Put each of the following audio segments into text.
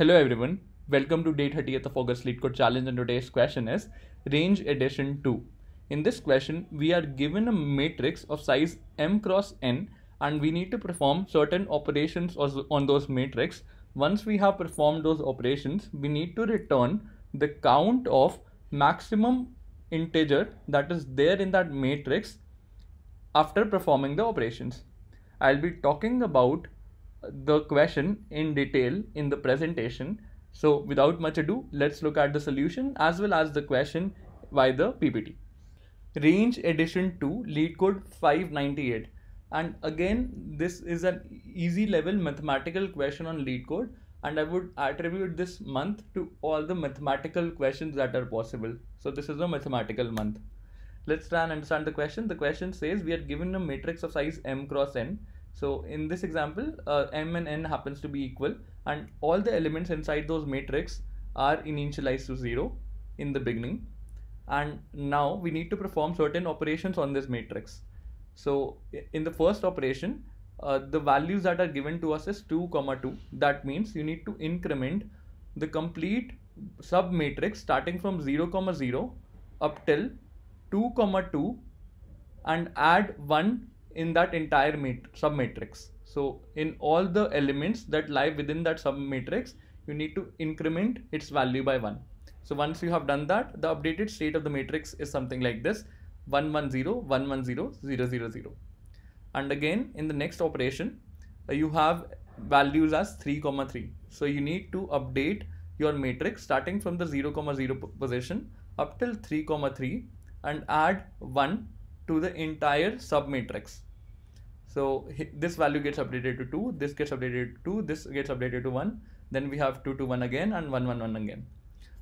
Hello everyone, welcome to day 30th of August Lead Code Challenge and today's question is Range Addition 2. In this question, we are given a matrix of size m cross n and we need to perform certain operations on those matrix. Once we have performed those operations, we need to return the count of maximum integer that is there in that matrix after performing the operations. I'll be talking about the question in detail in the presentation. So without much ado, let's look at the solution as well as the question by the PPT. Range addition to lead code 598. And again, this is an easy level mathematical question on lead code and I would attribute this month to all the mathematical questions that are possible. So this is a mathematical month. Let's try and understand the question. The question says we are given a matrix of size m cross n so in this example, uh, m and n happens to be equal and all the elements inside those matrix are initialized to 0 in the beginning. And now we need to perform certain operations on this matrix. So in the first operation, uh, the values that are given to us is 2 comma 2. That means you need to increment the complete sub matrix starting from 0 comma 0 up till 2 comma 2 and add 1 in that entire mat- submatrix. So in all the elements that lie within that submatrix, you need to increment its value by 1. So once you have done that, the updated state of the matrix is something like this one one zero, one one zero, zero zero zero. 000. And again, in the next operation, uh, you have values as 3, comma 3. So you need to update your matrix starting from the 0, 0 position up till 3, comma 3 and add 1 to the entire sub matrix. So this value gets updated to 2, this gets updated to 2, this gets updated to 1, then we have 2 to 1 again and 1 1 1 again.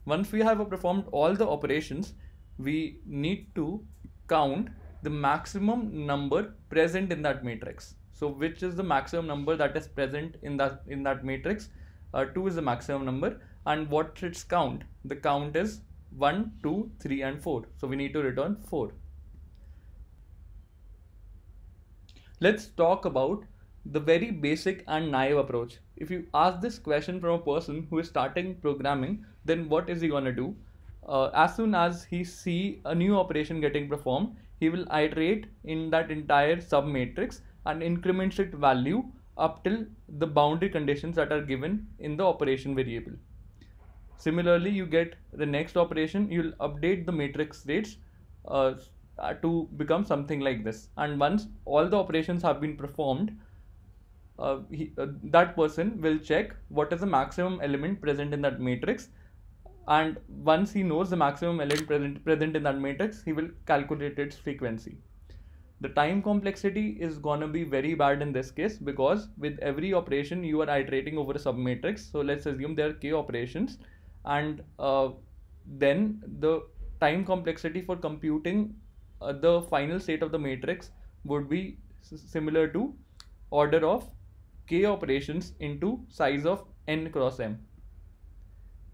Once we have performed all the operations, we need to count the maximum number present in that matrix. So which is the maximum number that is present in that in that matrix? Uh, 2 is the maximum number and what its count? The count is 1, 2, 3 and 4. So we need to return 4. let's talk about the very basic and naive approach. If you ask this question from a person who is starting programming, then what is he gonna do? Uh, as soon as he see a new operation getting performed, he will iterate in that entire sub matrix and increments its value up till the boundary conditions that are given in the operation variable. Similarly, you get the next operation, you'll update the matrix states uh, uh, to become something like this and once all the operations have been performed uh, he, uh, that person will check what is the maximum element present in that matrix and once he knows the maximum element present, present in that matrix he will calculate its frequency the time complexity is gonna be very bad in this case because with every operation you are iterating over a submatrix so let's assume there are k operations and uh, then the time complexity for computing uh, the final state of the matrix would be similar to order of k operations into size of n cross m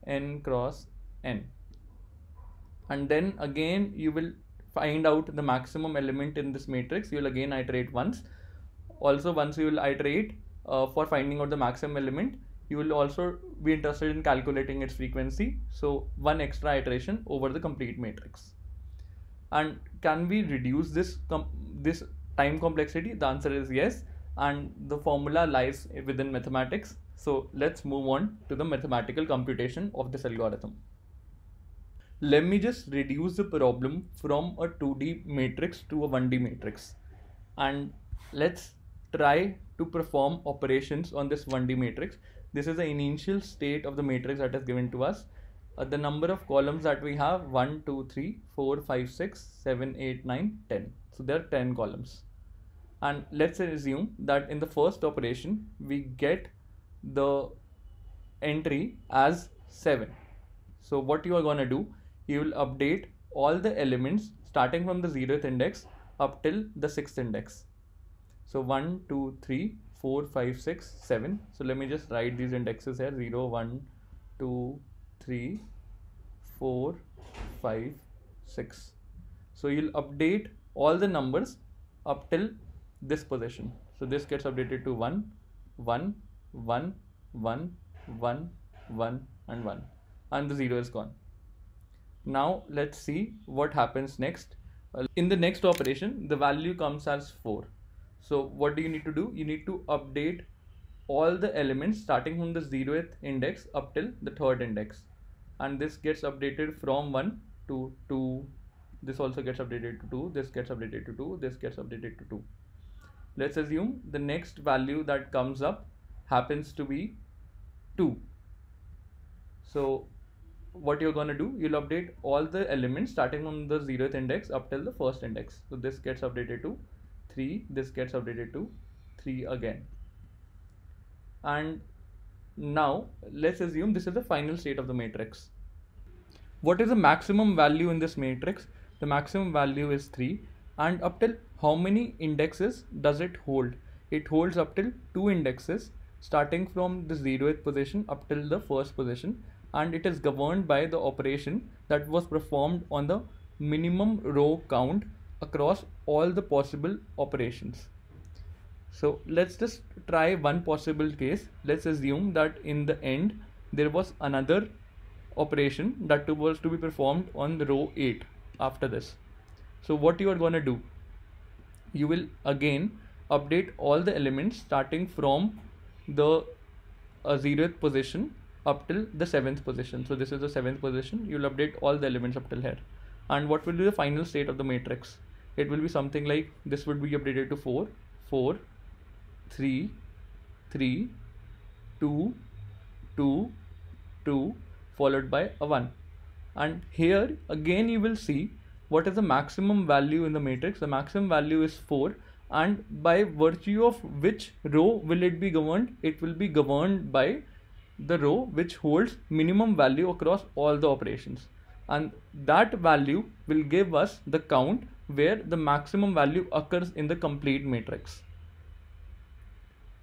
n cross n and then again you will find out the maximum element in this matrix you will again iterate once also once you will iterate uh, for finding out the maximum element you will also be interested in calculating its frequency so one extra iteration over the complete matrix and can we reduce this com- this time complexity the answer is yes and the formula lies within mathematics so let's move on to the mathematical computation of this algorithm let me just reduce the problem from a 2d matrix to a 1d matrix and let's try to perform operations on this 1d matrix this is the initial state of the matrix that is given to us uh, the number of columns that we have 1 2 3 4 5 6 7 8 9 10 so there are 10 columns and let's assume that in the first operation we get the entry as 7 so what you are going to do you will update all the elements starting from the 0th index up till the 6th index so 1 2 3 4 5 6 7 so let me just write these indexes here 0 1 2 three, four, five, six. So you'll update all the numbers up till this position. So this gets updated to 1, 1, 1, 1, 1, 1 and 1 and the 0 is gone. Now let's see what happens next. Uh, in the next operation, the value comes as 4. So what do you need to do? You need to update all the elements starting from the 0th index up till the 3rd index and this gets updated from 1 to 2 this also gets updated to 2 this gets updated to 2 this gets updated to 2 let's assume the next value that comes up happens to be 2 so what you're going to do you'll update all the elements starting from the zeroth index up till the first index so this gets updated to 3 this gets updated to 3 again and now, let's assume this is the final state of the matrix. What is the maximum value in this matrix? The maximum value is 3 and up till how many indexes does it hold? It holds up till 2 indexes starting from the 0th position up till the 1st position and it is governed by the operation that was performed on the minimum row count across all the possible operations. So let's just try one possible case. Let's assume that in the end there was another operation that was to be performed on row 8 after this. So what you are going to do? You will again update all the elements starting from the uh, zeroth position up till the seventh position. So this is the seventh position. You'll update all the elements up till here. And what will be the final state of the matrix? It will be something like this would be updated to 4, 4, three three two two two followed by a one and here again you will see what is the maximum value in the matrix the maximum value is 4 and by virtue of which row will it be governed it will be governed by the row which holds minimum value across all the operations and that value will give us the count where the maximum value occurs in the complete matrix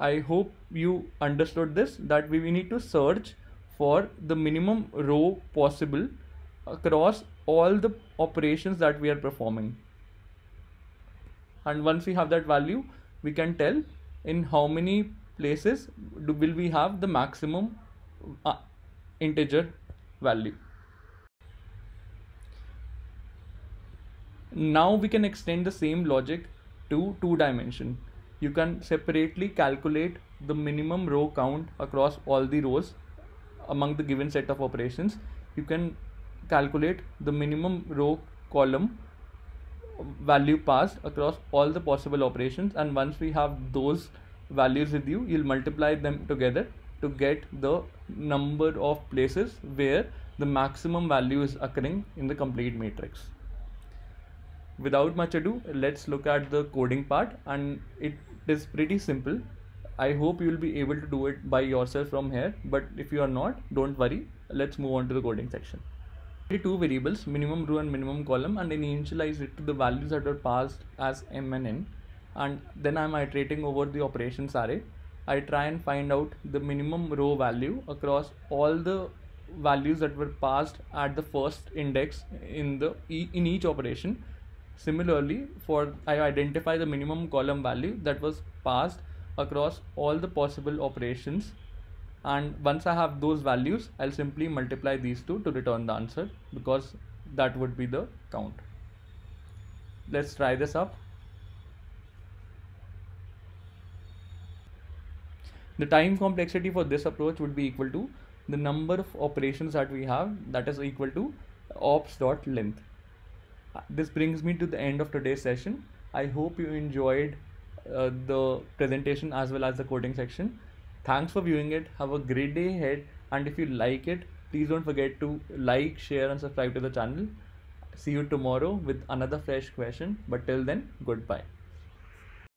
I hope you understood this that we, need to search for the minimum row possible across all the operations that we are performing and once we have that value we can tell in how many places do, will we have the maximum uh, integer value now we can extend the same logic to two dimension you can separately calculate the minimum row count across all the rows among the given set of operations you can calculate the minimum row column value passed across all the possible operations and once we have those values with you you'll multiply them together to get the number of places where the maximum value is occurring in the complete matrix without much ado let's look at the coding part and it it is pretty simple i hope you will be able to do it by yourself from here but if you are not don't worry let's move on to the coding section two variables minimum row and minimum column and initialize it to the values that were passed as m and n and then i'm iterating over the operations array i try and find out the minimum row value across all the values that were passed at the first index in the in each operation Similarly, for I identify the minimum column value that was passed across all the possible operations and once I have those values, I'll simply multiply these two to return the answer because that would be the count. Let's try this up. The time complexity for this approach would be equal to the number of operations that we have that is equal to ops dot length this brings me to the end of today's session i hope you enjoyed uh, the presentation as well as the coding section thanks for viewing it have a great day ahead and if you like it please don't forget to like share and subscribe to the channel see you tomorrow with another fresh question but till then goodbye